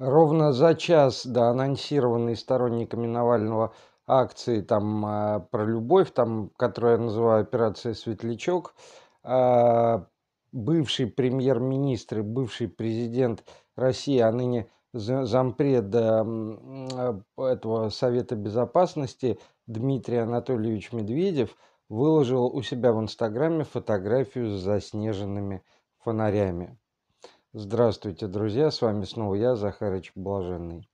ровно за час до анонсированной сторонниками Навального акции там а, про любовь, там, которую я называю «Операция Светлячок», а, бывший премьер-министр и бывший президент России, а ныне зампред э, э, этого Совета Безопасности Дмитрий Анатольевич Медведев выложил у себя в Инстаграме фотографию с заснеженными фонарями. Здравствуйте, друзья! С вами снова я, Захарыч Блаженный.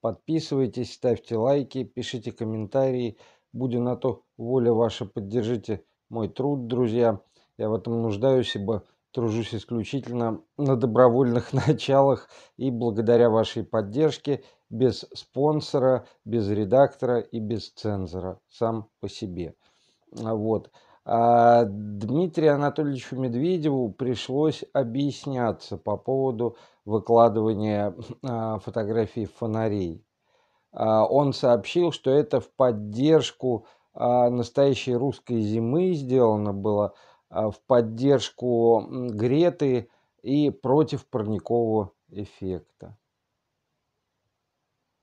Подписывайтесь, ставьте лайки, пишите комментарии. Будем на то воля ваша, поддержите мой труд, друзья. Я в этом нуждаюсь, ибо тружусь исключительно на добровольных началах и благодаря вашей поддержке без спонсора, без редактора и без цензора сам по себе. Вот. А Дмитрию Анатольевичу Медведеву пришлось объясняться по поводу выкладывания а, фотографий фонарей. А он сообщил, что это в поддержку а, настоящей русской зимы сделано было, в поддержку Греты и против парникового эффекта.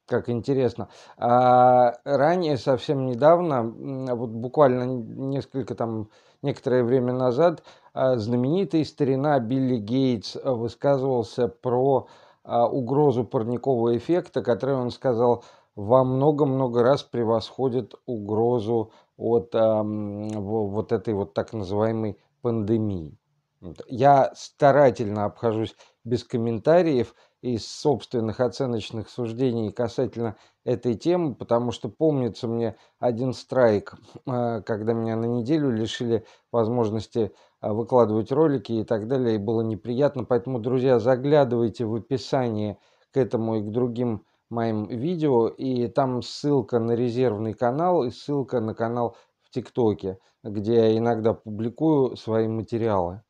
Как интересно. А ранее, совсем недавно, вот буквально несколько там, некоторое время назад, а, знаменитый старина Билли Гейтс э, высказывался про а, угрозу парникового эффекта, который он сказал во много-много раз превосходит угрозу от а, вот этой вот так называемой пандемии. Я старательно обхожусь без комментариев, из собственных оценочных суждений касательно этой темы, потому что помнится мне один страйк, а, когда меня на неделю лишили возможности а, выкладывать ролики и так далее, и было неприятно. Поэтому, друзья, заглядывайте в описание к этому и к другим моим видео, и там ссылка на резервный канал и ссылка на канал в ТикТоке, где я иногда публикую свои материалы.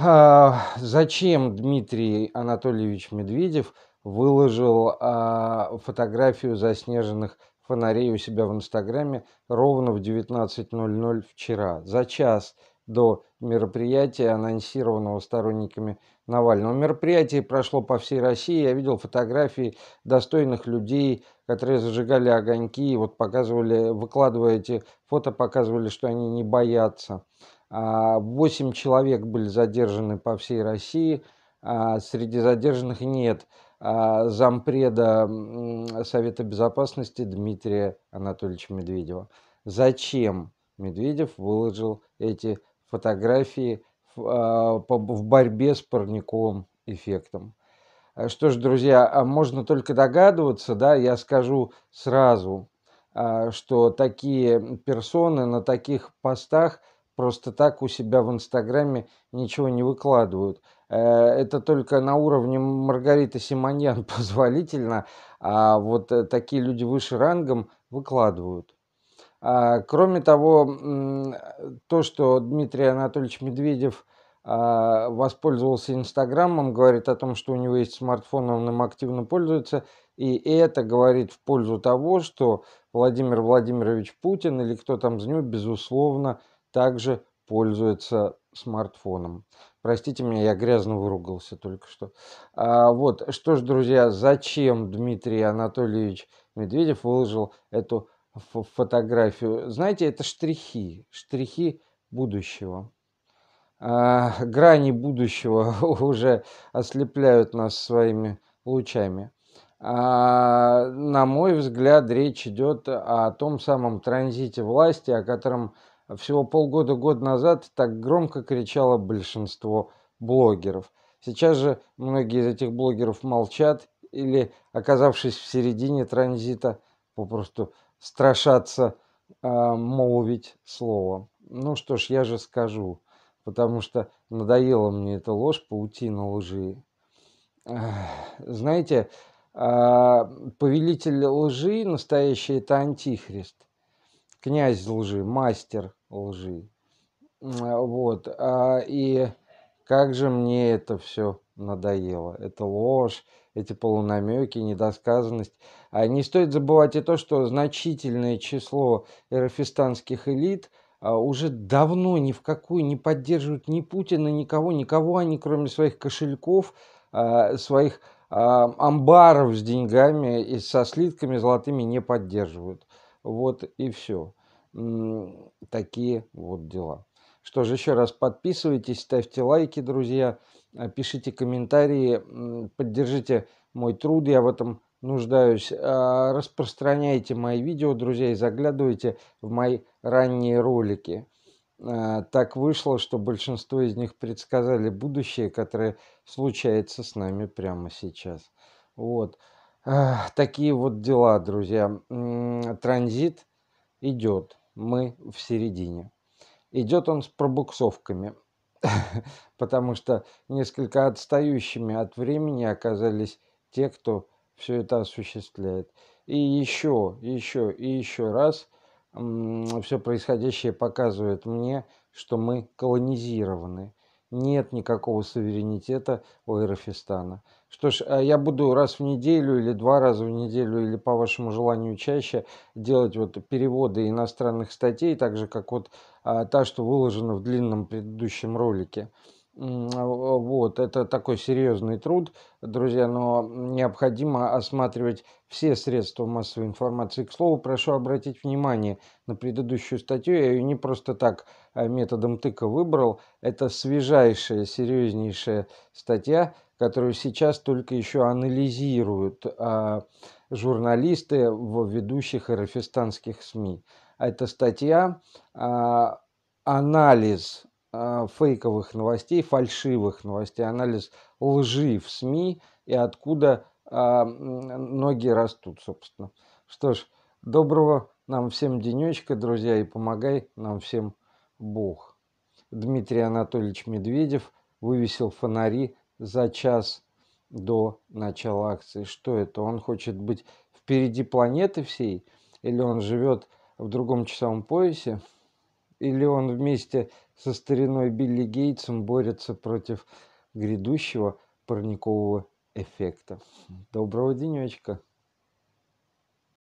А, зачем Дмитрий Анатольевич Медведев выложил а, фотографию заснеженных фонарей у себя в Инстаграме ровно в 19.00 вчера, за час до мероприятия, анонсированного сторонниками Навального. Мероприятие прошло по всей России. Я видел фотографии достойных людей, которые зажигали огоньки и вот показывали, выкладывая эти фото, показывали, что они не боятся. 8 а, человек были задержаны по всей России. А, среди задержанных нет а, зампреда Совета Безопасности Дмитрия Анатольевича Медведева. Зачем Медведев выложил эти фотографии в борьбе с парниковым эффектом? Что ж, друзья, можно только догадываться, да, я скажу сразу, что такие персоны на таких постах – просто так у себя в Инстаграме ничего не выкладывают. Э, это только на уровне Маргариты Симоньян позволительно, а вот э, такие люди выше рангом выкладывают. А, кроме того, э, то, что Дмитрий Анатольевич Медведев а, воспользовался Инстаграмом, говорит о том, что у него есть смартфон, он им активно пользуется, и это говорит в пользу того, что Владимир Владимирович Путин или кто там с ним безусловно, также пользуется смартфоном. Простите меня, я грязно выругался только что. А, вот, что ж, друзья, зачем Дмитрий Анатольевич Медведев выложил эту фотографию? Знаете, это штрихи, штрихи будущего. А, грани будущего уже ослепляют нас своими лучами. А, на мой взгляд, речь идет о том самом транзите власти, о котором а всего полгода-год назад так громко кричало большинство блогеров. Сейчас же многие из этих блогеров молчат или, оказавшись в середине транзита, попросту страшатся э, молвить слово. Ну что ж, я же скажу, потому что надоела мне эта ложь, паутина лжи. знаете, э, повелитель лжи, настоящий это антихрист, князь лжи, мастер – лжи. А, вот. А, и как же мне это все надоело. Это ложь, эти полунамеки, недосказанность. А не стоит забывать и то, что значительное число эрофистанских элит а, уже давно ни в какую не поддерживают ни Путина, никого, никого они, кроме своих кошельков, а, своих амбаров с деньгами и со слитками золотыми не поддерживают. Вот и все такие вот дела. Что же, еще раз подписывайтесь, ставьте лайки, друзья, а, пишите комментарии, поддержите мой труд, я в этом нуждаюсь. А, распространяйте мои видео, друзья, и заглядывайте в мои ранние ролики. А, так вышло, что большинство из них предсказали будущее, которое случается с нами прямо сейчас. Вот. Такие вот дела, друзья. Транзит идет мы в середине. Идет он с пробуксовками, потому что несколько отстающими от времени оказались те, кто все это осуществляет. И еще, еще и еще раз все происходящее показывает мне, что мы колонизированы нет никакого суверенитета у Эрофистана. Что ж, а я буду раз в неделю или два раза в неделю, или по вашему желанию чаще, делать вот переводы иностранных статей, так же, как вот а, та, что выложена в длинном предыдущем ролике. А, вот, это такой серьезный труд, друзья, но необходимо осматривать все средства массовой информации. К слову, прошу обратить внимание на предыдущую статью, я ее не просто так а, методом тыка выбрал, это свежайшая, серьезнейшая статья, которую сейчас только еще анализируют а, журналисты в ведущих эрофистанских СМИ. А это статья а, «Анализ а, фейковых новостей, фальшивых новостей, анализ лжи в СМИ и откуда а, ноги растут, собственно. Что ж, доброго нам всем денечка, друзья, и помогай нам всем Бог. Дмитрий Анатольевич Медведев вывесил фонари за час до начала акции. Что это? Он хочет быть впереди планеты всей? Или он живет в другом часовом поясе? или он вместе со стариной Билли Гейтсом борется против грядущего парникового эффекта. Доброго денечка!